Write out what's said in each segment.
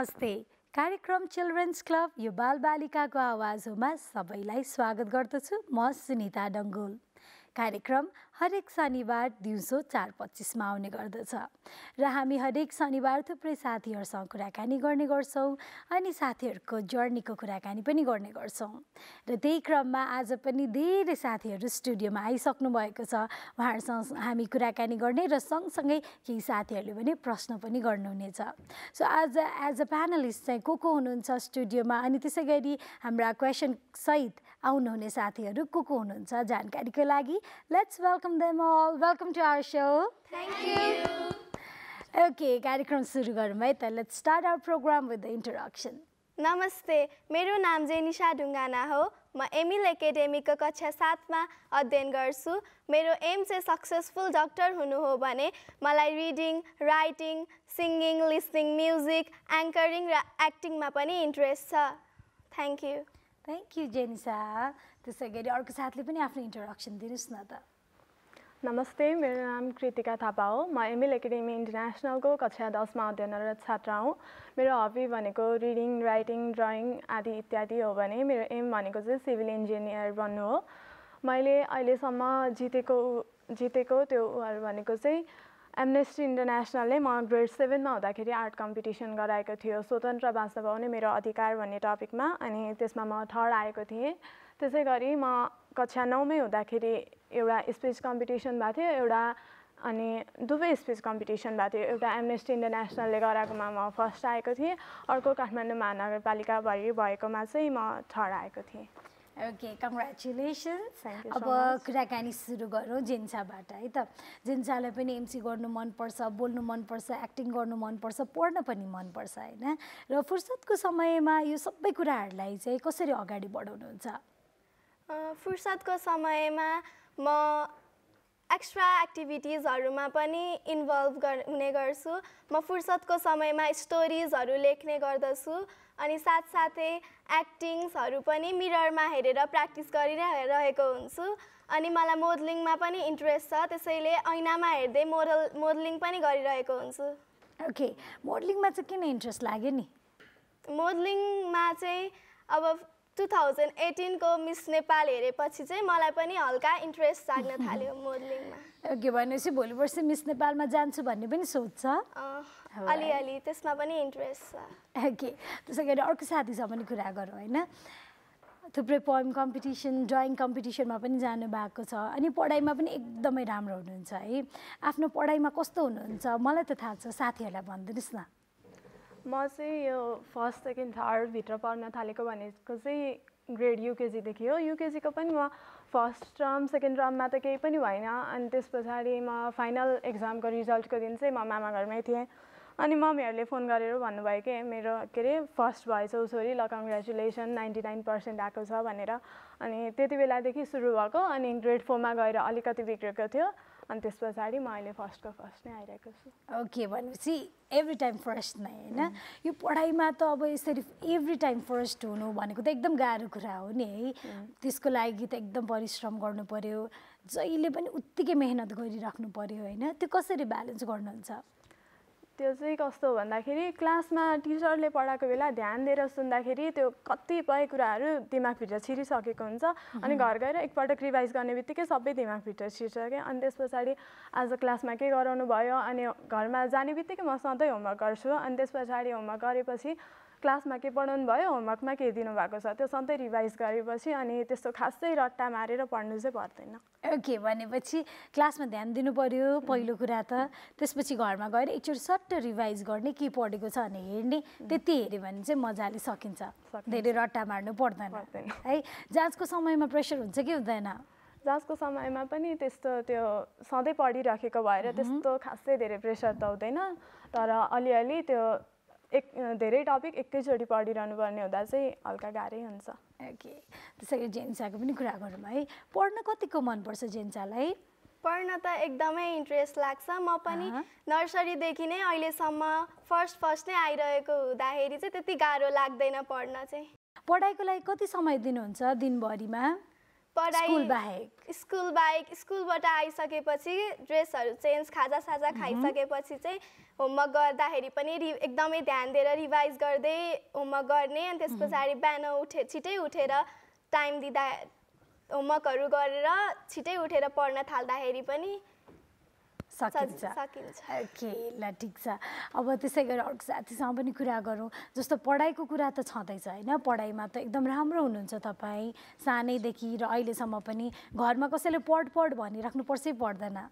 नमस्ते कार्यक्रम children's club यो बालबालिकाको होमा सबैलाई स्वागत गर्दछु म सुनिता डङ्गोल कार्यक्रम हरेक शनिबार दिउँसो चार पच्चिसमा आउने गर्दछ र हामी हरेक शनिबार थुप्रै साथीहरूसँग कुराकानी गर्ने गर्छौँ अनि साथीहरूको जर्नीको कुराकानी पनि गर्ने गर्छौँ र त्यही क्रममा आज पनि धेरै साथीहरू स्टुडियोमा आइसक्नु भएको छ उहाँहरूसँग हामी कुराकानी गर्ने र सँगसँगै केही साथीहरूले पनि प्रश्न पनि गर्नुहुनेछ सो आज एज अ प्यानलिस्ट चाहिँ को को हुनुहुन्छ स्टुडियोमा अनि त्यसै गरी हाम्रा क्वेसनसहित आउनुहुने साथीहरू को को हुनुहुन्छ जानकारीको लागि let's welcome them all welcome to our so okay कार्यक्रम सुरु गरौँ है त let's start our programme with the introduction नमस्ते मेरो नाम चाहिँ निशा ढुङ्गाना हो म एमिल एकाडेमीको कक्षा सातमा अध्ययन गर्छु मेरो एम चाहिँ सक्सेसफुल डक्टर हुनु हो भने मलाई reading writing singing listening music anchoring र एक्टिङमा पनि इन्ट्रेस्ट छ thank you thank you Jenisa त्यसै गरी अर्को साथले पनि आफ्नो इन्ट्रोडक्सन दिनुहोस् न त नमस्ते मेरो नाम कृतिका थापा हो म एमएल एकाडेमी इन्टरनेसनलको कक्षा दसमा अध्ययनरत छात्रा हुँ मेरो हबी भनेको रिडिङ राइटिङ ड्रइङ आदि इत्यादि हो भने मेरो एम भनेको चाहिँ सिभिल इन्जिनियर बन्नु हो मैले अहिलेसम्म जितेको जितेको त्यो भनेको चाहिँ एमनेस्टी इन्टरनेसनलले म ग्रेड सेभेनमा हुँदाखेरि आर्ट कम्पिटिसन गराएको थियो स्वतन्त्र बाँच्न पाउने मेरो अधिकार भन्ने टपिकमा अनि त्यसमा म थर्ड आएको थिएँ त्यसै गरी म कक्षा नौमै हुँदाखेरि एउटा स्पिच कम्पिटिसन भएको थियो एउटा अनि दुवै स्पिच कम्पिटिसन भएको थियो एउटा एमनेस्टी इन्टरनेसनलले गराएकोमा म फर्स्ट आएको थिएँ अर्को काठमाडौँ महानगरपालिकाभरि भएकोमा चाहिँ म थर्ड आएको थिएँ ओके कङ्ग्रेचुलेसन्स अब कुराकानी सुरु गरौँ जेन्साबाट है त जेन्सालाई पनि एमसी गर्नु मनपर्छ बोल्नु मनपर्छ एक्टिङ गर्नु मनपर्छ पढ्न पनि मनपर्छ होइन र फुर्सदको समयमा यो सबै कुराहरूलाई चाहिँ कसरी अगाडि बढाउनुहुन्छ फुर्सदको समयमा म एक्स्ट्रा एक्टिभिटिजहरूमा पनि इन्भल्भ गर् हुने गर्छु म फुर्सदको समयमा स्टोरिजहरू लेख्ने गर्दछु अनि साथसाथै एक्टिङ्सहरू पनि मिररमा हेरेर प्र्याक्टिस गरिरहेको हुन्छु अनि मलाई मोडलिङमा पनि इन्ट्रेस्ट छ त्यसैले ऐनामा हेर्दै मोडल मोडलिङ पनि गरिरहेको हुन्छु ओके मोडलिङमा चाहिँ किन इन्ट्रेस्ट लाग्यो नि मोडलिङमा चाहिँ अब टु थाउजन्ड एटिनको मिस नेपाल हेरेपछि चाहिँ मलाई पनि हल्का इन्ट्रेस्ट जाग्न थाल्यो मोडलिङमा ओके भनेपछि भोलि पर्सि मिस नेपालमा जान्छु भन्ने पनि सोच सोध्छ अलिअलि त्यसमा पनि इन्ट्रेस्ट छ ओके त्यसै गरी अर्को पनि कुरा गरौँ होइन थुप्रै पोइम कम्पिटिसन ड्रइङ कम्पिटिसनमा पनि जानुभएको छ अनि पढाइमा पनि एकदमै राम्रो हुनुहुन्छ है आफ्नो पढाइमा कस्तो हुनुहुन्छ मलाई त थाहा छ साथीहरूलाई भनिदिनुहोस् न म चाहिँ यो फर्स्ट सेकेन्ड थर्डभित्र पढ्न थालेको भनेको चाहिँ ग्रेड युकेजीदेखि हो युकेजीको पनि म फर्स्ट टर्म सेकेन्ड टर्ममा त केही पनि भएन अनि त्यस पछाडि म फाइनल एक्जामको रिजल्टको दिन चाहिँ म मामा घरमै थिएँ अनि मम्मीहरूले फोन गरेर भन्नुभयो कि मेरो के अरे फर्स्ट भएछ छोरी ल कङ्ग्रेचुलेसन नाइन्टी नाइन पर्सेन्ट आएको छ भनेर अनि त्यति बेलादेखि सुरु भएको अनि ग्रेड फोरमा गएर अलिकति बिग्रेको थियो अनि त्यस पछाडि म अहिले फर्स्टको फर्स्ट नै आइरहेको छु ओके भनेपछि एभ्री टाइम फर्स्ट नै होइन यो पढाइमा त अब यसरी एभ्री टाइम फर्स्ट हुनु भनेको त एकदम गाह्रो कुरा हो नि है त्यसको लागि त एकदम परिश्रम गर्नु पऱ्यो जहिले पनि उत्तिकै मेहनत गरिराख्नु पऱ्यो होइन त्यो कसरी ब्यालेन्स गर्नुहुन्छ त्यो चाहिँ कस्तो भन्दाखेरि क्लासमा टिचरले पढाएको बेला ध्यान दिएर सुन्दाखेरि त्यो कतिपय कुराहरू दिमागभित्र छिरिसकेको हुन्छ अनि घर गएर एकपल्ट रिभाइज गर्ने बित्तिकै सबै दिमागभित्र छिर्छ क्या अनि त्यस पछाडि आज क्लासमा के गराउनु भयो अनि घरमा जाने बित्तिकै म सधैँ होमवर्क गर्छु अनि त्यस पछाडि होमवर्क गरेपछि क्लासमा के पढाउनु भयो होमवर्कमा के दिनु भएको छ त्यो सधैँ रिभाइज गरेपछि अनि त्यस्तो खासै रट्टा मारेर पढ्नु चाहिँ पर्दैन ओके भनेपछि क्लासमा ध्यान दिनु पऱ्यो पहिलो कुरा त त्यसपछि घरमा गएर एकचोटि सट्ट रिभाइज गर्ने के पढेको छ भने हेर्ने त्यति हेऱ्यो भने चाहिँ मजाले सकिन्छ धेरै रट्टा मार्नु पर्दैन है जाँचको समयमा प्रेसर हुन्छ कि हुँदैन जाँचको समयमा पनि त्यस्तो त्यो सधैँ पढिराखेको भएर त्यस्तो खासै धेरै प्रेसर त हुँदैन तर अलिअलि त्यो एक धेरै टपिक एकैचोटि पढिरहनु पर्ने हुँदा चाहिँ हल्का गाह्रै हुन्छ ओके त्यसै गरी जेन्साको पनि कुरा गरौँ है पढ्न कतिको मनपर्छ जेन्सालाई पढ्न त एकदमै इन्ट्रेस्ट लाग्छ म पनि नर्सरीदेखि नै अहिलेसम्म फर्स्ट फर्स्ट नै आइरहेको हुँदाखेरि चाहिँ त्यति गाह्रो लाग्दैन पढ्न चाहिँ पढाइको लागि कति समय दिनुहुन्छ दिनभरिमा पढाइ बाहेक स्कुल बाहेक स्कुलबाट आइसकेपछि ड्रेसहरू चेन्ज खाजा साजा खाइसकेपछि चाहिँ होमवर्क गर्दाखेरि पनि रि एकदमै ध्यान दिएर रिभाइज गर्दै होमवर्क गर्ने अनि त्यस पछाडि बिहान उठे छिटै उठेर टाइम दिँदा होमवर्कहरू गरेर छिटै उठेर पढ्न थाल्दाखेरि पनि सकिन्छ ओके ल ठिक छ अब त्यसै गरी अर्को साथीसँग पनि कुरा गरौँ जस्तो पढाइको कुरा त छँदैछ होइन पढाइमा त एकदम राम्रो हुनुहुन्छ तपाईँ सानैदेखि र अहिलेसम्म पनि घरमा कसैले पढ पढ भनिराख्नुपर्छ पर्दैन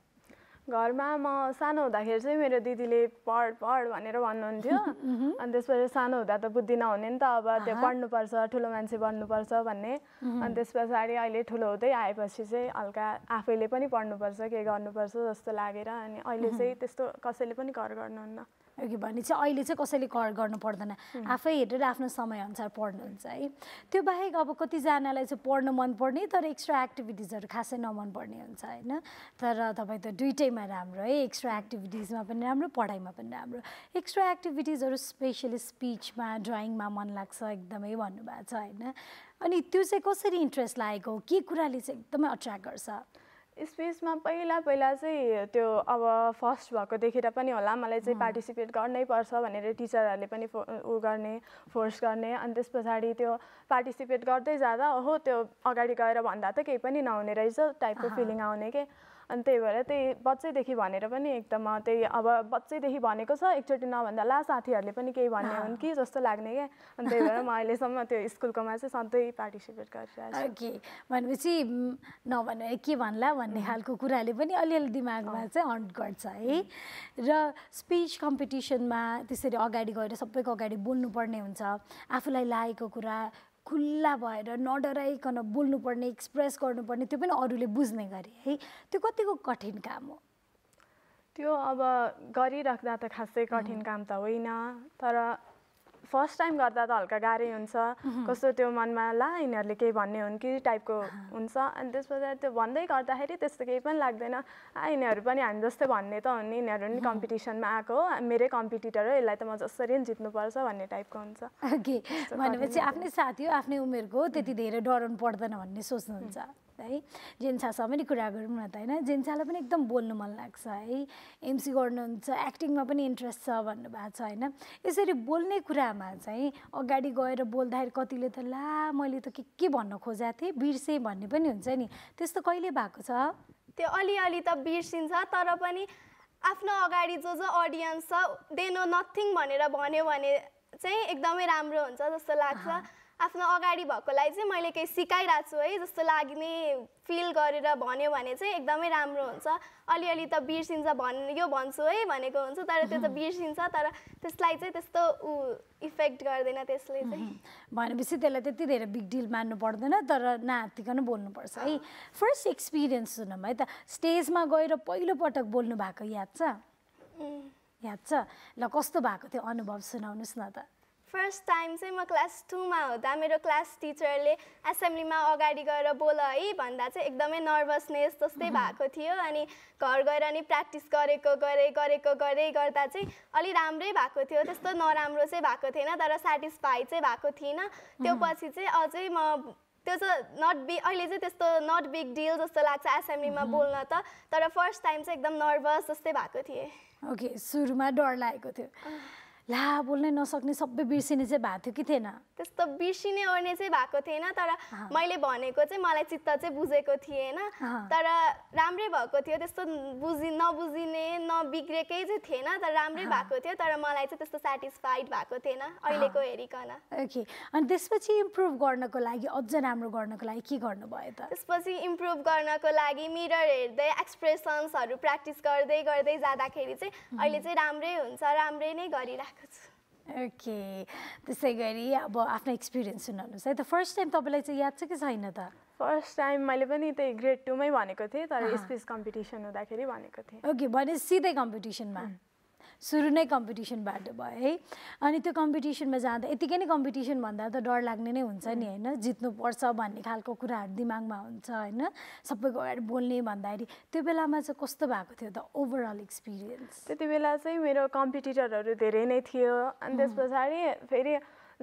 घरमा म सानो हुँदाखेरि चाहिँ मेरो दिदीले पढ पढ भनेर भन्नुहुन्थ्यो अनि त्यसपछि सानो हुँदा त बुद्धि नहुने नि त अब त्यो पढ्नुपर्छ ठुलो मान्छे बन्नुपर्छ भन्ने अनि त्यस पछाडि अहिले ठुलो हुँदै आएपछि चाहिँ हल्का आफैले पनि पढ्नुपर्छ के गर्नुपर्छ जस्तो लागेर अनि अहिले चाहिँ त्यस्तो कसैले पनि घर गर्नुहुन्न कि भने चाहिँ अहिले चाहिँ कसैले कर गर्नु पर्दैन आफै हेरेर आफ्नो समयअनुसार पढ्नुहुन्छ है त्यो बाहेक अब कतिजनालाई चाहिँ पढ्नु मनपर्ने तर एक्स्ट्रा एक्टिभिटिजहरू खासै नमनपर्ने हुन्छ होइन तर तपाईँ त दुइटैमा राम्रो है एक्स्ट्रा एक्टिभिटिजमा पनि राम्रो पढाइमा पनि राम्रो एक्स्ट्रा एक्टिभिटिजहरू स्पेसली स्पिचमा ड्रइङमा मन लाग्छ एकदमै भन्नुभएको छ होइन अनि त्यो चाहिँ कसरी इन्ट्रेस्ट लागेको के कुराले चाहिँ एकदमै अट्र्याक्ट गर्छ स्पेसमा पहिला पहिला चाहिँ त्यो अब फर्स्ट भएको देखेर पनि होला मलाई चाहिँ पार्टिसिपेट गर्नै पर्छ भनेर टिचरहरूले पनि फो ऊ गर्ने फोर्स गर्ने अनि त्यस पछाडि त्यो पार्टिसिपेट गर्दै जाँदा हो त्यो अगाडि गएर भन्दा त केही पनि नहुने रहेछ टाइपको फिलिङ आउने के अनि त्यही भएर त्यही बच्चैदेखि भनेर पनि एकदम त्यही अब बच्चैदेखि भनेको छ एकचोटि नभन्दा ला साथीहरूले पनि केही भन्ने हुन् कि जस्तो लाग्ने क्या अनि त्यही भएर म अहिलेसम्म त्यो स्कुलकोमा चाहिँ सधैँ पार्टिसिपेट गरिरहेको छु ओके भनेपछि नभन के भन्ला भन्ने खालको कुराले पनि अलिअलि दिमागमा चाहिँ हन्ट गर्छ है र स्पिच कम्पिटिसनमा त्यसरी अगाडि गएर सबैको अगाडि बोल्नुपर्ने हुन्छ आफूलाई लागेको कुरा खुल्ला भएर नडराइकन बोल्नुपर्ने एक्सप्रेस गर्नुपर्ने त्यो पनि अरूले बुझ्ने गरे है त्यो कतिको कठिन काम हो त्यो अब गरिराख्दा त खासै कठिन काम त होइन तर फर्स्ट टाइम गर्दा त हल्का गाह्रै हुन्छ कस्तो त्यो मनमा ला यिनीहरूले केही भन्ने हुन् कि टाइपको हुन्छ अनि त्यस पछाडि त्यो भन्दै गर्दाखेरि त्यस्तो केही पनि लाग्दैन आ यिनीहरू पनि हामी जस्तै भन्ने त हुन् यिनीहरू पनि कम्पिटिसनमा आएको हो मेरै कम्पिटिटर हो यसलाई त म जसरी जित्नुपर्छ भन्ने टाइपको हुन्छ भनेपछि आफ्नै साथी हो आफ्नै उमेरको त्यति धेरै डराउनु पर्दैन भन्ने सोच्नुहुन्छ है जेन्सासँग पनि कुरा गरौँ न त होइन जेन्सालाई पनि एकदम बोल्नु मन लाग्छ है एमसी गर्नुहुन्छ एक्टिङमा पनि इन्ट्रेस्ट छ भन्नुभएको छ होइन यसरी बोल्ने कुरामा चाहिँ अगाडि गएर बोल्दाखेरि कतिले त ला मैले त के के भन्न खोजेको थिएँ बिर्सेँ भन्ने पनि हुन्छ नि त्यस्तो कहिले भएको छ त्यो अलिअलि त बिर्सिन्छ तर पनि आफ्नो अगाडि जो जो अडियन्स छ दे नो नथिङ भनेर भन्यो भने चाहिँ एकदमै राम्रो हुन्छ जस्तो लाग्छ आफ्नो अगाडि भएकोलाई चाहिँ मैले केही सिकाइरहेको छु है जस्तो लाग्ने फिल गरेर भन्यो भने चाहिँ एकदमै राम्रो हुन्छ अलिअलि त बिर्सिन्छ भन् यो भन्छु है भनेको हुन्छ तर त्यो त बिर्सिन्छ तर त्यसलाई चाहिँ त्यस्तो ऊ इफेक्ट गर्दैन त्यसले चाहिँ भनेपछि त्यसलाई त्यति धेरै बिग डिल मान्नु पर्दैन तर नातिकन बोल्नुपर्छ है फर्स्ट एक्सपिरियन्स सुनौँ है त स्टेजमा गएर पहिलोपटक बोल्नु भएको याद छ याद छ ल कस्तो भएको थियो अनुभव सुनाउनुहोस् न त फर्स्ट टाइम चाहिँ म क्लास टूमा हुँदा मेरो क्लास टिचरले एसेम्ब्लीमा अगाडि गएर बोल है भन्दा चाहिँ एकदमै नर्भसनेस जस्तै भएको थियो अनि घर गएर नि प्र्याक्टिस गरेको गरे गरेको गरेँ गर्दा चाहिँ अलि राम्रै भएको थियो त्यस्तो नराम्रो चाहिँ भएको थिएन तर सेटिस्फाई चाहिँ भएको थिइनँ त्यो पछि चाहिँ अझै म त्यो चाहिँ नट बि अहिले चाहिँ त्यस्तो नट बिग डिल जस्तो लाग्छ एसेम्ब्लीमा बोल्न त तर फर्स्ट टाइम चाहिँ एकदम नर्भस जस्तै भएको थिएँ ओके सुरुमा डर लागेको थियो ला बोल्नै नसक्ने सबै बिर्सिने चाहिँ भएको थियो कि थिएन त्यस्तो बिर्सिने ओर्ने चाहिँ भएको थिएन तर मैले भनेको चाहिँ मलाई चित्त चाहिँ बुझेको थिएन तर राम्रै भएको थियो त्यस्तो बुझि नबुझिने नबिग्रेकै चाहिँ थिएन तर राम्रै भएको थियो तर मलाई चाहिँ त्यस्तो सेटिस्फाइड भएको थिएन अहिलेको हेरिकन ओके अनि त्यसपछि इम्प्रुभ गर्नको लागि अझ राम्रो गर्नको लागि के गर्नुभयो त त्यसपछि इम्प्रुभ गर्नको लागि मिरर हेर्दै एक्सप्रेसन्सहरू प्र्याक्टिस गर्दै गर्दै जाँदाखेरि चाहिँ अहिले चाहिँ राम्रै हुन्छ राम्रै नै गरिरहेको ओके त्यसै गरी अब आफ्नो एक्सपिरियन्स सुनाउनुहोस् है त फर्स्ट टाइम तपाईँलाई चाहिँ याद छ कि छैन त फर्स्ट टाइम मैले पनि त्यही ग्रेड टूमै भनेको थिएँ तर स्पेस कम्पिटिसन हुँदाखेरि भनेको थिएँ ओके भने सिधै कम्पिटिसनमा सुरु नै कम्पिटिसनबाट भयो है अनि त्यो कम्पिटिसनमा जाँदा यतिकै नै कम्पिटिसन भन्दा त डर लाग्ने नै हुन्छ नि होइन जित्नुपर्छ भन्ने खालको कुराहरू दिमागमा हुन्छ होइन सबैको अगाडि बोल्ने भन्दाखेरि त्यो बेलामा चाहिँ कस्तो भएको थियो त ओभरअल एक्सपिरियन्स त्यति बेला चाहिँ मेरो कम्पिटिटरहरू धेरै नै थियो अनि त्यस पछाडि फेरि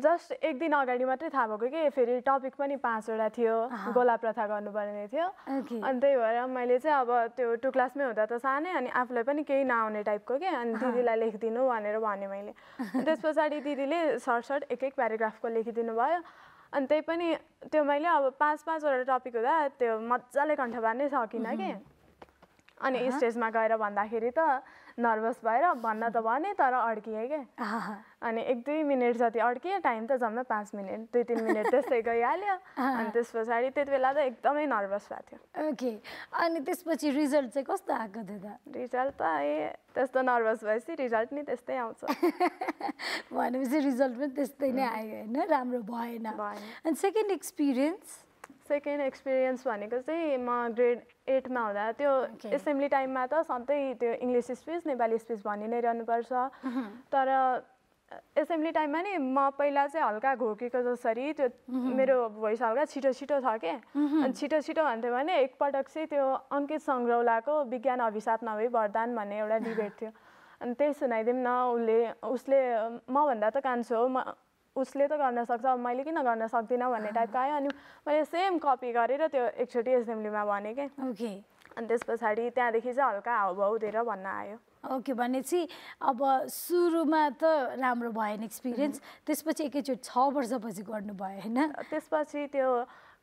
जस्ट एक दिन अगाडि मात्रै थाहा भएको कि फेरि टपिक पनि पाँचवटा थियो गोला प्रथा गर्नुपर्ने थियो अनि त्यही भएर मैले चाहिँ अब त्यो टु क्लासमै हुँदा त सानै अनि आफूलाई पनि केही नआउने टाइपको कि अनि दिदीलाई लेखिदिनु भनेर भने मैले त्यस पछाडि दिदीले सर्ट एक एक प्याराग्राफको लेखिदिनु भयो अनि त्यही पनि त्यो मैले अब पाँच पाँचवटा टपिक हुँदा त्यो मजाले कण्ठ पार्नै सकिनँ कि अनि स्टेजमा गएर भन्दाखेरि त नर्भस भएर भन्न त भने तर अड्किएँ क्या अनि एक दुई मिनट जति अड्किएँ टाइम त जम्मै पाँच मिनट दुई तिन मिनट त्यस्तै गइहाल्यो अनि त्यस पछाडि त्यति बेला त एकदमै नर्भस भएको थियो ओके अनि त्यसपछि रिजल्ट चाहिँ कस्तो आएको थियो त रिजल्ट त ए त्यस्तो नर्भस भएपछि रिजल्ट नि त्यस्तै आउँछ भनेपछि रिजल्ट पनि त्यस्तै नै आयो होइन राम्रो भएन अनि सेकेन्ड एक्सपिरियन्स सेकेन्ड एक्सपिरियन्स भनेको चाहिँ म ग्रेड एटमा हुँदा त्यो एसेम्ब्ली टाइममा त सधैँ त्यो इङ्ग्लिस स्पिच नेपाली स्पिच भनि नै रहनुपर्छ तर एसेम्ब्ली टाइममा नि म पहिला चाहिँ हल्का घोकेको जसरी त्यो मेरो भोइस हल्का छिटो छिटो छ कि अनि छिटो छिटो भन्थ्यो भने एकपटक चाहिँ त्यो अङ्कित सङ्ग्रौलाको विज्ञान अभिशाप नभई वरदान भन्ने एउटा डिबेट थियो अनि त्यही सुनाइदिउँ न उसले उसले मभन्दा त कान्छु हो म उसले त गर्न सक्छ अब मैले किन गर्न सक्दिनँ भन्ने टाइपको आयो अनि मैले सेम कपी गरेर त्यो एकचोटि एसेम्ब्लीमा भने कि ओके अनि त्यस पछाडि त्यहाँदेखि चाहिँ हल्का हाउभाउ दिएर भन्न आयो ओके भनेपछि अब सुरुमा त राम्रो भएन एक्सपिरियन्स त्यसपछि एकैचोटि छ वर्षपछि भयो होइन त्यसपछि त्यो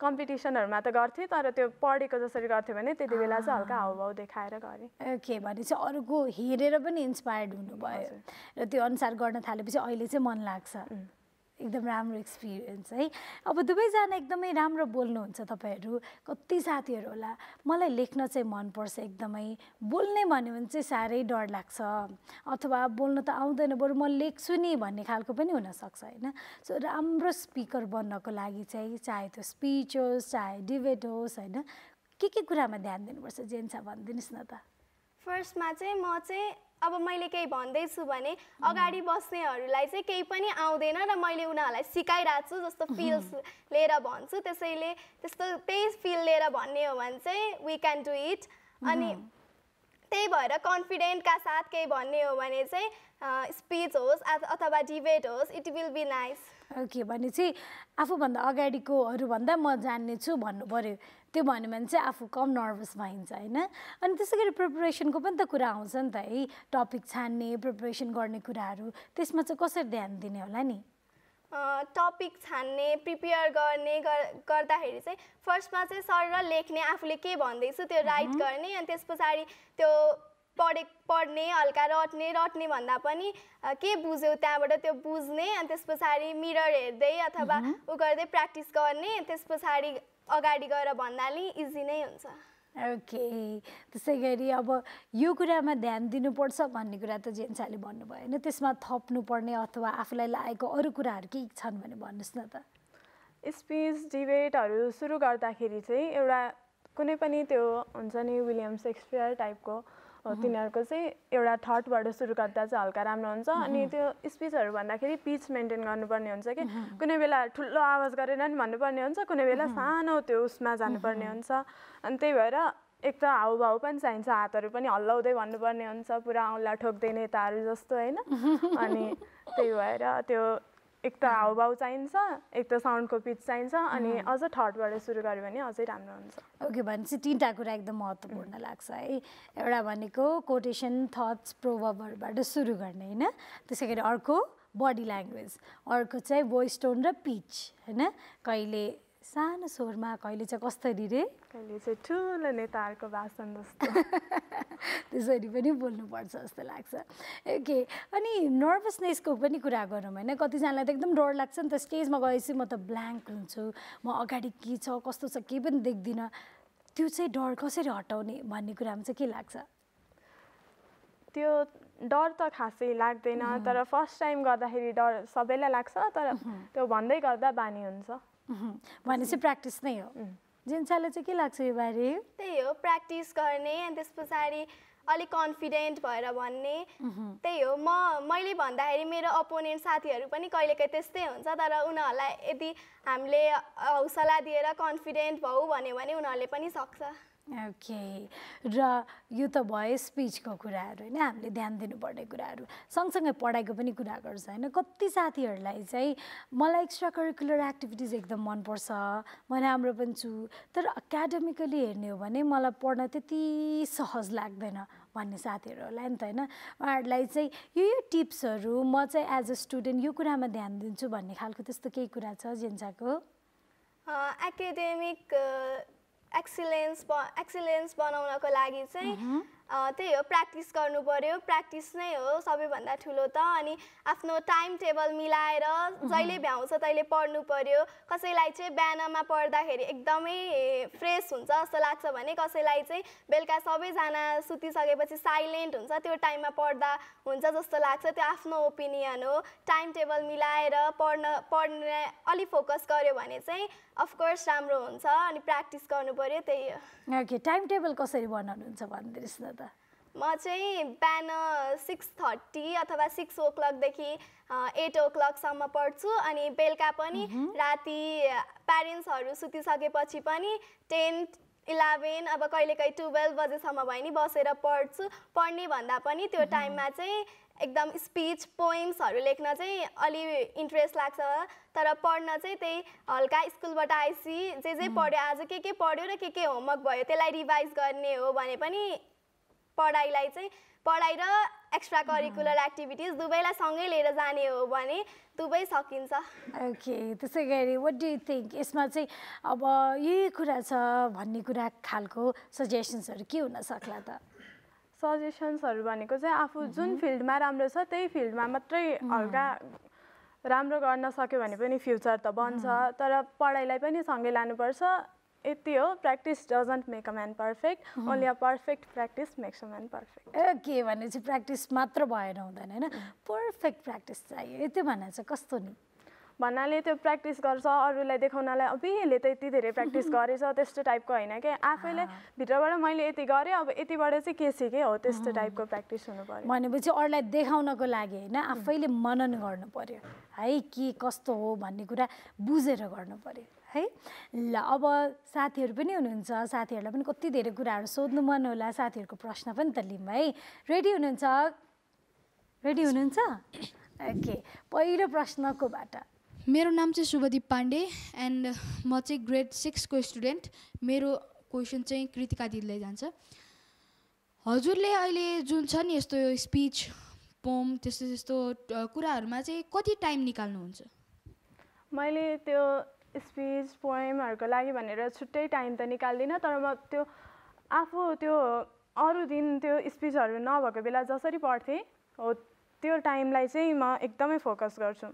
कम्पिटिसनहरूमा त गर्थेँ तर त्यो पढेको जसरी गर्थ्यो भने त्यति बेला चाहिँ हल्का हाउभाउ देखाएर गरेँ ओके भनेपछि अरूको हेरेर पनि इन्सपायर्ड हुनुभयो र त्यो अनुसार गर्न थालेपछि अहिले चाहिँ मन लाग्छ एकदम राम्रो एक्सपिरियन्स है अब दुवैजना एकदमै राम्रो बोल्नुहुन्छ तपाईँहरू कति साथीहरू होला मलाई लेख्न चाहिँ मनपर्छ एकदमै बोल्ने भन्यो भने चाहिँ साह्रै डर लाग्छ अथवा बोल्नु त आउँदैन बरु म लेख्छु नि भन्ने खालको पनि हुनसक्छ होइन सो राम्रो स्पिकर बन्नको लागि चाहिँ चाहे त्यो स्पिच होस् चाहे डिबेट होस् होइन के के कुरामा ध्यान दिनुपर्छ जेन्सा भनिदिनुहोस् न त फर्स्टमा चाहिँ म चाहिँ अब मैले केही भन्दैछु भने अगाडि बस्नेहरूलाई चाहिँ केही पनि आउँदैन र मैले उनीहरूलाई सिकाइरहेको छु जस्तो फिल्स लिएर भन्छु त्यसैले त्यस्तो त्यही फिल लिएर भन्ने हो भने चाहिँ वी क्यान डु इट अनि त्यही भएर कन्फिडेन्टका साथ केही भन्ने हो भने चाहिँ स्पिच होस् अथवा डिबेट होस् it will be nice okay चाहिँ आफूभन्दा अगाडिकोहरूभन्दा म जान्नेछु भन्नु पऱ्यो त्यो भन्यो भने चाहिँ आफू कम नर्भस भइन्छ होइन अनि त्यसै गरी प्रिपरेसनको पनि त कुरा आउँछ नि त है टपिक छान्ने प्रिपरेसन गर्ने कुराहरू त्यसमा चाहिँ कसरी ध्यान दिने होला नि टपिक छान्ने प्रिपेयर गर्ने गर्दाखेरि चाहिँ फर्स्टमा चाहिँ सर र लेख्ने आफूले के भन्दैछु त्यो राइट गर्ने अनि त्यस पछाडि त्यो पढे पढ्ने हल्का रट्ने रट्ने भन्दा पनि के बुझ्यो त्यहाँबाट त्यो बुझ्ने अनि त्यस पछाडि मिरर हेर्दै अथवा ऊ गर्दै प्र्याक्टिस गर्ने त्यस पछाडि अगाडि गएर भन्नाले इजी नै हुन्छ ओके त्यसै गरी अब यो कुरामा ध्यान दिनुपर्छ भन्ने कुरा त जेन्साले भन्नुभयो होइन त्यसमा थप्नुपर्ने अथवा आफूलाई लागेको अरू कुराहरू के छन् भने भन्नुहोस् न त स्पिच डिबेटहरू सुरु गर्दाखेरि चाहिँ एउटा कुनै पनि त्यो हुन्छ नि विलियम सेक्सपियर टाइपको तिनीहरूको चाहिँ एउटा थर्टबाट सुरु गर्दा चाहिँ हल्का राम्रो हुन्छ अनि त्यो स्पिचहरू भन्दाखेरि पिच मेन्टेन गर्नुपर्ने हुन्छ कि कुनै बेला ठुलो आवाज गरेर नि भन्नुपर्ने हुन्छ कुनै बेला सानो त्यो उसमा जानुपर्ने हुन्छ अनि त्यही भएर एक त हाउभाउ पनि चाहिन्छ हातहरू पनि हल्लाउँदै भन्नुपर्ने हुन्छ पुरा औँला ठोक्दै नेताहरू जस्तो होइन अनि त्यही भएर त्यो एक त हाउभाउ चाहिन्छ एक त साउन्डको पिच चाहिन्छ अनि अझ थर्डबाट सुरु गऱ्यो भने अझै राम्रो हुन्छ ओके भनेपछि तिनवटा कुरा एकदम महत्त्वपूर्ण लाग्छ है एउटा भनेको कोटेसन थट्स प्रोभबहरूबाट सुरु गर्ने होइन त्यसै गरी अर्को बडी ल्याङ्ग्वेज अर्को चाहिँ भोइस टोन र पिच होइन कहिले सानो स्वरमा कहिले चाहिँ कसरी रे कहिले चाहिँ ठुलो नेताहरूको भाषण जस्तो त्यसरी पनि बोल्नुपर्छ जस्तो लाग्छ ओके अनि नर्भसनेसको पनि कुरा गरौँ होइन कतिजनालाई त एकदम डर लाग्छ नि त स्टेजमा गएपछि म त ब्ल्याङ्क हुन्छु म अगाडि के छ कस्तो छ केही पनि देख्दिनँ त्यो चाहिँ डर कसरी हटाउने भन्ने कुरामा चाहिँ के लाग्छ त्यो डर त खासै लाग्दैन तर फर्स्ट टाइम गर्दाखेरि डर सबैलाई लाग्छ तर त्यो भन्दै गर्दा बानी हुन्छ भनेपछि प्र्याक्टिस नै हो जिन्सालाई चाहिँ के लाग्छ यो बारे त्यही हो प्र्याक्टिस गर्ने अनि त्यस पछाडि अलिक कन्फिडेन्ट भएर भन्ने त्यही हो म मैले भन्दाखेरि मेरो अपोनेन्ट साथीहरू पनि कहिलेकाहीँ त्यस्तै हुन्छ तर उनीहरूलाई यदि हामीले हौसला दिएर कन्फिडेन्ट भाउ भन्यो भने उनीहरूले पनि सक्छ ओके र यो त भयो स्पिचको कुराहरू होइन हामीले ध्यान दिनुपर्ने कुराहरू सँगसँगै पढाइको पनि कुरा गर्छ होइन कति साथीहरूलाई चाहिँ मलाई एक्स्ट्रा करिकुलर एक्टिभिटिज एकदम मनपर्छ म राम्रो पनि छु तर एकाडेमिकली हेर्ने हो भने मलाई पढ्न त्यति सहज लाग्दैन भन्ने साथीहरूलाई नि त होइन उहाँहरूलाई चाहिँ यो यो टिप्सहरू म चाहिँ एज अ स्टुडेन्ट यो कुरामा ध्यान दिन्छु भन्ने खालको त्यस्तो केही कुरा छ जेन्साको एकाडेमिक एक्सिलेन्स एक्सिलेन्स बनाउनको लागि चाहिँ त्यही हो प्र्याक्टिस गर्नु पऱ्यो प्र्याक्टिस नै हो सबैभन्दा ठुलो त अनि आफ्नो टाइम टेबल मिलाएर जहिले भ्याउँछ तहिले पढ्नु पऱ्यो कसैलाई चाहिँ बिहानमा पढ्दाखेरि एकदमै फ्रेस हुन्छ जस्तो लाग्छ भने कसैलाई चाहिँ बेलुका सबैजना सुतिसकेपछि साइलेन्ट हुन्छ त्यो टाइममा पढ्दा हुन्छ जस्तो लाग्छ त्यो आफ्नो ओपिनियन हो टाइम टेबल मिलाएर पढ्न पढ्ने अलिक फोकस गर्यो भने चाहिँ अफकोर्स राम्रो हुन्छ अनि प्र्याक्टिस गर्नु पऱ्यो त्यही हो टाइम टेबल कसरी बनाउनुहुन्छ भनिदिनुहोस् न त म चाहिँ बिहान सिक्स थर्टी अथवा सिक्स ओ क्लकदेखि एट ओ क्लकसम्म पढ्छु अनि बेलुका पनि राति प्यारेन्ट्सहरू सुतिसकेपछि पनि टेन इलेभेन अब कहिलेकाहीँ टुवेल्भ बजेसम्म भयो नि बसेर पढ्छु पढ्ने भन्दा पनि त्यो टाइममा चाहिँ एकदम स्पिच पोइम्सहरू लेख्न चाहिँ अलि इन्ट्रेस्ट लाग्छ तर पढ्न चाहिँ त्यही हल्का स्कुलबाट आएपछि जे जे पढ्यो आज के के पढ्यो र के के होमवर्क भयो त्यसलाई रिभाइज गर्ने हो भने पनि पढाइलाई चाहिँ पढाइ र एक्स्ट्रा करिकुलर एक्टिभिटिज दुवैलाई सँगै लिएर जाने हो भने दुवै सकिन्छ ओके त्यसै गरी वाट डु थिङ्क यसमा चाहिँ अब यही कुरा छ भन्ने कुरा खालको सजेसन्सहरू के हुन सक्ला त सजेसन्सहरू भनेको चाहिँ आफू जुन फिल्डमा राम्रो छ त्यही फिल्डमा मात्रै हल्का राम्रो गर्न सक्यो भने पनि फ्युचर त बन्छ तर पढाइलाई पनि सँगै लानुपर्छ यति हो practice doesn't make a man perfect only a perfect practice makes a man perfect के भने चाहिँ प्र्याक्टिस मात्र भएर हुँदैन होइन पर्फेक्ट प्र्याक्टिस चाहियो यति भन्ने चाहिँ कस्तो नि भन्नाले त्यो प्र्याक्टिस गर्छ अरूलाई देखाउनलाई अब यसले त यति धेरै प्र्याक्टिस गरेछ त्यस्तो टाइपको होइन कि आफैले भित्रबाट मैले यति गरेँ अब यतिबाट चाहिँ के सिकेँ हो त्यस्तो टाइपको प्र्याक्टिस हुनु पऱ्यो भनेपछि अरूलाई देखाउनको लागि होइन आफैले मनन गर्नु पऱ्यो है के कस्तो हो भन्ने कुरा बुझेर गर्नु पऱ्यो है ल अब साथीहरू पनि हुनुहुन्छ साथीहरूलाई पनि कति धेरै कुराहरू सोध्नु मन होला साथीहरूको प्रश्न पनि त लिउँ है रेडी हुनुहुन्छ रेडी हुनुहुन्छ ओके पहिलो प्रश्नकोबाट मेरो नाम चाहिँ शुभदीप पाण्डे एन्ड म चाहिँ ग्रेड सिक्सको स्टुडेन्ट मेरो क्वेसन चाहिँ कृतिका दिदीले जान्छ हजुरले अहिले जुन छ नि यस्तो स्पिच पोम त्यस्तो त्यस्तो कुराहरूमा चाहिँ कति टाइम निकाल्नुहुन्छ मैले त्यो स्पिच पोएमहरूको लागि भनेर छुट्टै टाइम त निकाल्दिनँ तर म त्यो आफू त्यो अरू दिन त्यो स्पिचहरू नभएको बेला जसरी पढ्थेँ हो त्यो टाइमलाई चाहिँ म एकदमै फोकस गर्छु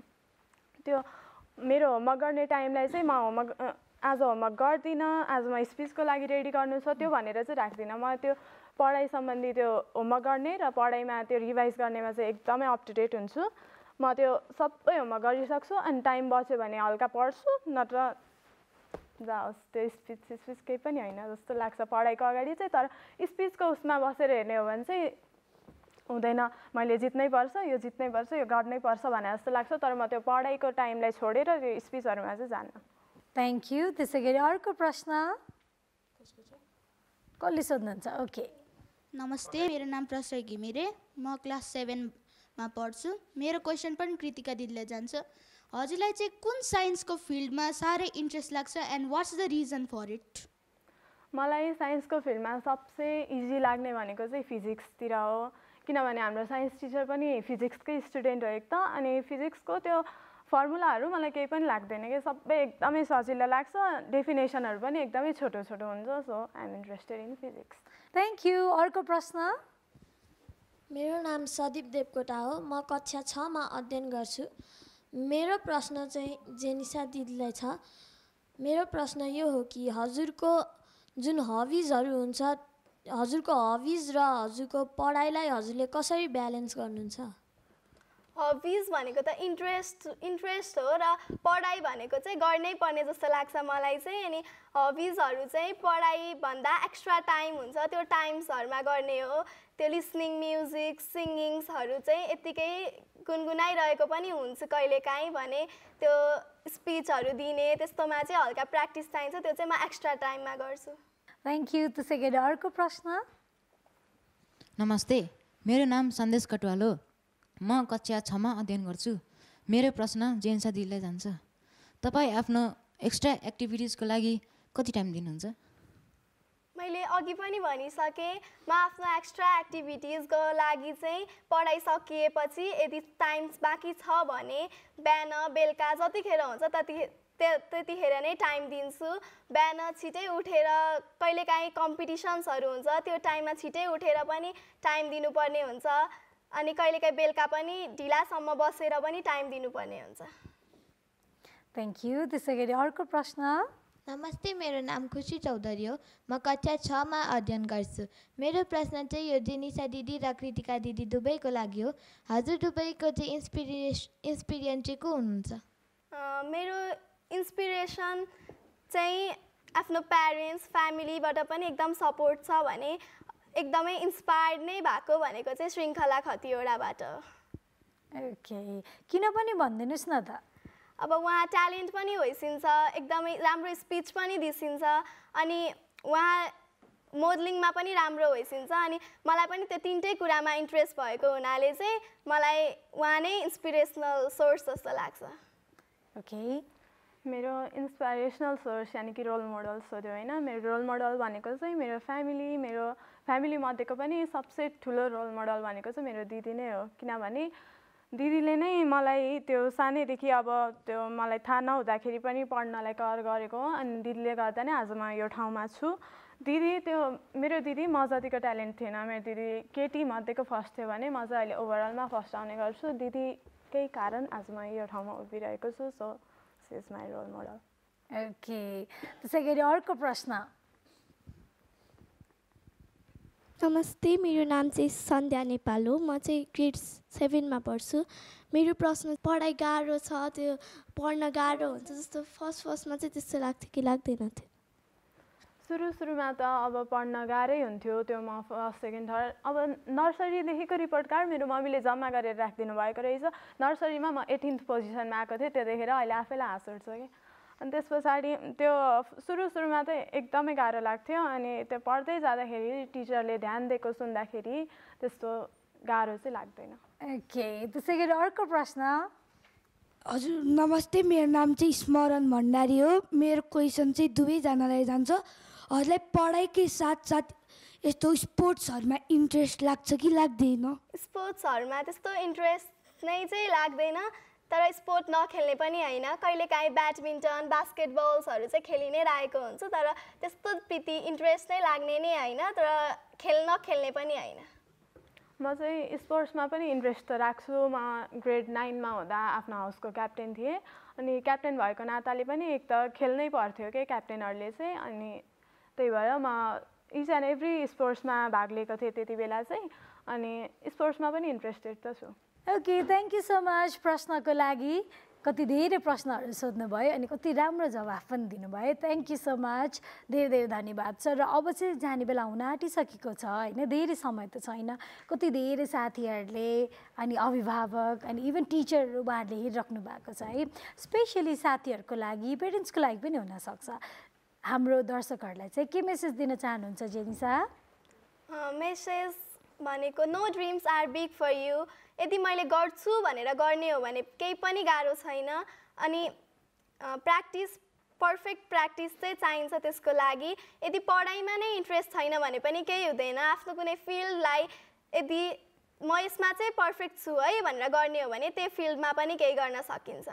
त्यो मेरो होमवर्क गर्ने टाइमलाई चाहिँ म होमवर्क आज होमवर्क गर्दिनँ आज म स्पिचको लागि रेडी गर्नु छ त्यो भनेर चाहिँ राख्दिनँ म त्यो पढाइ सम्बन्धी त्यो होमवर्क गर्ने र पढाइमा त्यो रिभाइज गर्नेमा चाहिँ एकदमै अप टु डेट हुन्छु म त्यो सबै होमवर्क गरिसक्छु अनि टाइम बच्यो भने हल्का पढ्छु नत्र जाओस् त्यो स्पिच स्पिच केही पनि होइन जस्तो लाग्छ पढाइको अगाडि चाहिँ तर स्पिचको उसमा बसेर हेर्ने हो भने चाहिँ हुँदैन मैले जित्नै पर्छ यो जित्नै पर्छ यो गर्नै पर्छ भनेर जस्तो लाग्छ तर म त्यो पढाइको टाइमलाई छोडेर त्यो स्पिचहरूमा चाहिँ जान्न थ्याङ्क यू त्यसै गरी अर्को प्रश्न कसले सोध्नुहुन्छ ओके नमस्ते मेरो नाम प्रसय घिमिरे म क्लास सेभेन मा पढ्छु मेरो क्वेसन पनि कृतिका दिदीलाई जान्छ हजुरलाई चाहिँ कुन साइन्सको फिल्डमा साह्रै इन्ट्रेस्ट लाग्छ and what's the reason for it मलाई साइन्सको फिल्डमा सबसे इजी लाग्ने भनेको चाहिँ फिजिक्सतिर हो किनभने हाम्रो साइन्स टिचर पनि फिजिक्सकै स्टुडेन्ट हो एक त अनि फिजिक्सको त्यो फर्मुलाहरू मलाई केही पनि लाग्दैन कि सबै एकदमै सजिलो लाग्छ डेफिनेसनहरू पनि एकदमै छोटो छोटो हुन्छ so I'm interested in physics thank you अर्को प्रश्न मेरो नाम सदीप देवकोटा हो म कक्षा छमा अध्ययन गर्छु मेरो प्रश्न चाहिँ जेनिसा दिदीलाई छ मेरो प्रश्न यो हो कि हजुरको जुन हबिजहरू हुन्छ हजुरको हबिज र हजुरको पढाइलाई हजुरले कसरी ब्यालेन्स गर्नुहुन्छ हबिज भनेको त इन्ट्रेस्ट इन्ट्रेस्ट हो र पढाइ भनेको चाहिँ गर्नै पर्ने जस्तो लाग्छ मलाई चाहिँ अनि हबिजहरू चाहिँ पढाइभन्दा एक्स्ट्रा टाइम हुन्छ त्यो टाइम्सहरूमा गर्ने हो त्यो लिसनिङ म्युजिक सिङ्गिङ्सहरू चाहिँ यत्तिकै गुनगुनाइरहेको पनि हुन्छ कहिलेकाहीँ भने त्यो स्पिचहरू दिने त्यस्तोमा चाहिँ हल्का प्र्याक्टिस चाहिन्छ त्यो चाहिँ म एक्स्ट्रा टाइममा गर्छु थ्याङ्क यू त्यसै गरी अर्को प्रश्न नमस्ते मेरो नाम सन्देश कटवाल हो म कक्षा छमा अध्ययन गर्छु मेरो प्रश्न जेन्सा दिदीलाई जान्छ तपाईँ आफ्नो एक्स्ट्रा एक्टिभिटिजको लागि कति टाइम दिनुहुन्छ मैले अघि पनि भनिसकेँ म आफ्नो एक्स्ट्रा एक्टिभिटिजको लागि चाहिँ पढाइ सकिएपछि यदि टाइम बाँकी छ भने बिहान बेलुका जतिखेर हुन्छ त्यति त्यतिखेर नै टाइम दिन्छु बिहान छिटै उठेर कहिलेकाहीँ कम्पिटिसन्सहरू हुन्छ त्यो टाइममा छिटै उठेर पनि टाइम दिनुपर्ने हुन्छ अनि कहिलेकाहीँ बेलुका पनि ढिलासम्म बसेर पनि टाइम दिनुपर्ने हुन्छ थ्याङ्क यू त्यसै गरी अर्को प्रश्न नमस्ते मेरो नाम खुसी चौधरी हो म कक्षा छमा अध्ययन गर्छु मेरो प्रश्न चाहिँ यो जेनिसा दिदी र कृतिका दिदी दुबईको लागि हो हजुर दुबईको चाहिँ इन्सपिरेस इन्सपिरियन्स चाहिँ को हुनुहुन्छ मेरो इन्सपिरेसन चाहिँ आफ्नो प्यारेन्ट्स फ्यामिलीबाट पनि एकदम सपोर्ट छ भने एकदमै इन्सपायर नै भएको भनेको चाहिँ श्रृङ्खला खतिवडाबाट ओके किन पनि भनिदिनुहोस् न त अब उहाँ ट्यालेन्ट पनि होइसिन्छ एकदमै राम्रो स्पिच पनि दिसिन्छ अनि उहाँ मोडलिङमा पनि राम्रो होइसिन्छ अनि मलाई पनि त्यो तिनटै कुरामा इन्ट्रेस्ट भएको हुनाले चाहिँ मलाई उहाँ नै इन्सपिरेसनल सोर्स जस्तो लाग्छ ओके मेरो इन्सपाइरेसनल सोर्स यानि कि रोल मोडल सोध्यो होइन मेरो रोल मोडल भनेको चाहिँ मेरो फ्यामिली मेरो फ्यामिली मध्येको पनि सबसे ठुलो रोल मोडल भनेको चाहिँ मेरो दिदी नै हो किनभने दिदीले नै मलाई त्यो सानैदेखि अब त्यो मलाई थाहा नहुँदाखेरि पनि पढ्नलाई कर गरेको हो अनि दिदीले गर्दा नै आज म यो ठाउँमा छु दिदी त्यो मेरो दिदी म जतिको ट्यालेन्ट थिएन मेरो दिदी केटी मध्येको फर्स्ट थियो भने म चाहिँ अहिले ओभरअलमा फर्स्ट आउने गर्छु दिदीकै कारण आज म यो ठाउँमा उभिरहेको छु so is my role model okay त्यसै गरी अर्को प्रश्न नमस्ते मेरो नाम चाहिँ सन्ध्या नेपाल हो म चाहिँ ग्रेड सेभेनमा पढ्छु मेरो प्रश्न पढाइ गाह्रो छ त्यो पढ्न गाह्रो हुन्छ जस्तो फर्स्ट फर्स्टमा चाहिँ त्यस्तो लाग्थ्यो कि लाग्दैन थियो सुरु सुरुमा त अब पढ्न गाह्रै हुन्थ्यो त्यो म फर्स्ट सेकेन्ड थर्ड अब नर्सरीदेखिको रिपोर्ट कार्ड मेरो मम्मीले जम्मा गरेर राखिदिनु भएको रहेछ नर्सरीमा म एटिन्थ पोजिसनमा आएको थिएँ त्यो देखेर अहिले आफैलाई हाँस उठ्छ कि अनि त्यस पछाडि त्यो सुरु सुरुमा त एकदमै गाह्रो लाग्थ्यो अनि त्यो पढ्दै जाँदाखेरि टिचरले ध्यान दिएको सुन्दाखेरि त्यस्तो गाह्रो चाहिँ लाग्दैन ओके त्यसै गरी अर्को प्रश्न हजुर नमस्ते मेरो नाम चाहिँ स्मरण भण्डारी हो मेरो क्वेसन चाहिँ दुवैजनालाई जान्छ हजुरलाई पढाइकै साथसाथ यस्तो स्पोर्ट्सहरूमा इन्ट्रेस्ट लाग्छ कि लाग्दैन स्पोर्ट्सहरूमा त्यस्तो इन्ट्रेस्ट नै चाहिँ लाग्दैन तर स्पोर्ट नखेल्ने पनि होइन कहिलेकाहीँ ब्याडमिन्टन बास्केटबल्सहरू चाहिँ खेलि नै रहेको हुन्छु तर त्यस्तो प्रीति इन्ट्रेस्ट नै लाग्ने नै होइन तर खेल नखेल्ने पनि होइन म चाहिँ स्पोर्ट्समा पनि इन्ट्रेस्ट त राख्छु म ग्रेड नाइनमा हुँदा आफ्नो हाउसको क्याप्टेन थिएँ अनि क्याप्टेन भएको नाताले पनि एक त खेल्नै पर्थ्यो कि क्याप्टेनहरूले चाहिँ अनि त्यही भएर म इच एन्ड एभ्री स्पोर्ट्समा भाग लिएको थिएँ त्यति बेला चाहिँ अनि स्पोर्ट्समा पनि इन्ट्रेस्टेड त छु okay thank you so much प्रश्नको लागि कति धेरै प्रश्नहरू सोध्नुभयो अनि कति राम्रो जवाफ पनि दिनुभयो थ्याङ्क यू सो मच धेरै धेरै धन्यवाद छ र अब चाहिँ जाने बेला हुन आँटिसकेको छ होइन धेरै समय त छैन कति धेरै साथीहरूले अनि अभिभावक अनि इभन टिचरहरू उहाँहरूले हेरिराख्नु भएको छ है स्पेसली साथीहरूको लागि पेरेन्ट्सको लागि पनि हुनसक्छ हाम्रो दर्शकहरूलाई चाहिँ के मेसेज दिन चाहनुहुन्छ जेनिसा मेसेज भनेको no dreams are big for you यदि मैले गर्छु भनेर गर्ने हो भने केही पनि गाह्रो छैन अनि प्र्याक्टिस पर्फेक्ट प्र्याक्टिस चाहिँ चाहिन्छ त्यसको लागि यदि पढाइमा नै इन्ट्रेस्ट छैन भने पनि केही हुँदैन आफ्नो कुनै फिल्डलाई यदि म यसमा चाहिँ पर्फेक्ट छु है भनेर गर्ने हो भने त्यो फिल्डमा पनि केही गर्न सकिन्छ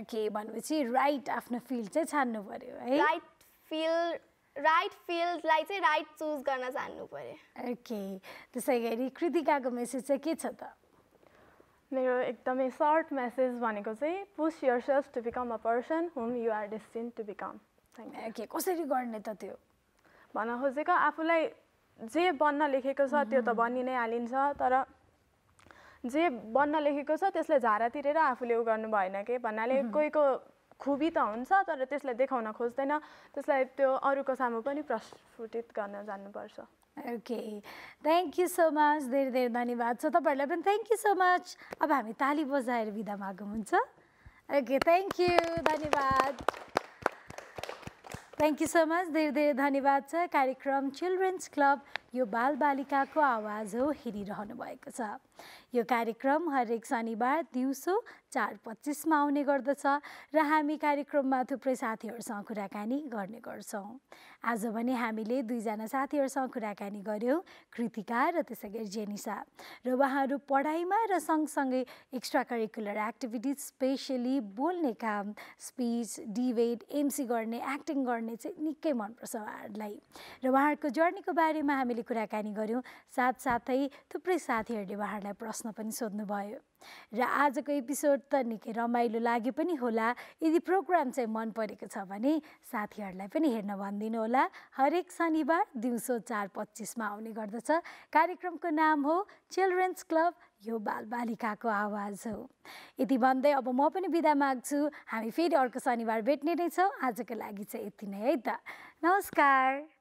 ओके भनेपछि राइट आफ्नो फिल्ड चाहिँ छान्नु पऱ्यो है राइट फिल्ड राइट फिल्डलाई चाहिँ राइट चुज गर्न जान्नु पऱ्यो ओके त्यसै गरी कृतिकाको मेसेज चाहिँ के छ त मेरो एकदमै सर्ट मेसेज भनेको चाहिँ push yourself to become a person whom you are destined to become okay कसरी गर्ने त त्यो भन्न खोजेको आफूलाई जे बन्न लेखेको छ त्यो त mm-hmm. बनि नै हालिन्छ तर जे बन्न लेखेको छ त्यसलाई झारा तिरेर आफूले उ गर्नु भएन कि भन्नाले कोही mm-hmm. कोहीको खुबी त हुन्छ तर त्यसलाई देखाउन खोज्दैन त्यसलाई त्यो अरूको सामु पनि प्रस्फुटित गर्न जान्नुपर्छ okay thank you so much धेरै धेरै धन्यवाद छ तपाईँहरूलाई पनि थ्याङ्क यू सो मच अब हामी ताली बजाएर बिदा मागौँ हुन्छ ओके थ्याङ्क यू धन्यवाद थ्याङ्क यू सो मच धेरै धेरै धन्यवाद छ कार्यक्रम चिल्ड्रेन्स क्लब यो बालबालिकाको आवाज हो हेरिरहनु भएको छ यो कार्यक्रम हरेक शनिबार दिउँसो चार पच्चिसमा आउने गर्दछ र हामी कार्यक्रममा थुप्रै साथीहरूसँग कुराकानी गर्ने गर्छौँ आज भने हामीले दुईजना साथीहरूसँग कुराकानी गऱ्यौँ कृतिका र त्यसै गरी जेनिसा र उहाँहरू पढाइमा र सँगसँगै एक्स्ट्रा करिकुलर एक्टिभिटिज स्पेसली बोल्ने काम स्पिच डिबेट एमसी गर्ने एक्टिङ गर्ने चाहिँ निकै मनपर्छ उहाँहरूलाई र उहाँहरूको जर्नीको बारेमा हामीले कुराकानी गऱ्यौँ साथसाथै थुप्रै साथीहरूले उहाँहरूलाई प्रश्न प्रश्न पनि सोध्नुभयो र आजको एपिसोड त निकै रमाइलो लाग्यो पनि होला यदि प्रोग्राम चाहिँ मन परेको छ भने साथीहरूलाई पनि हेर्न भनिदिनु होला हरेक शनिबार दिउँसो चार पच्चिसमा आउने गर्दछ कार्यक्रमको नाम हो चिल्ड्रेन्स क्लब यो बालबालिकाको आवाज हो यति भन्दै अब म पनि बिदा माग्छु हामी फेरि अर्को शनिबार भेट्ने नै छौँ आजको लागि चाहिँ यति नै है त नमस्कार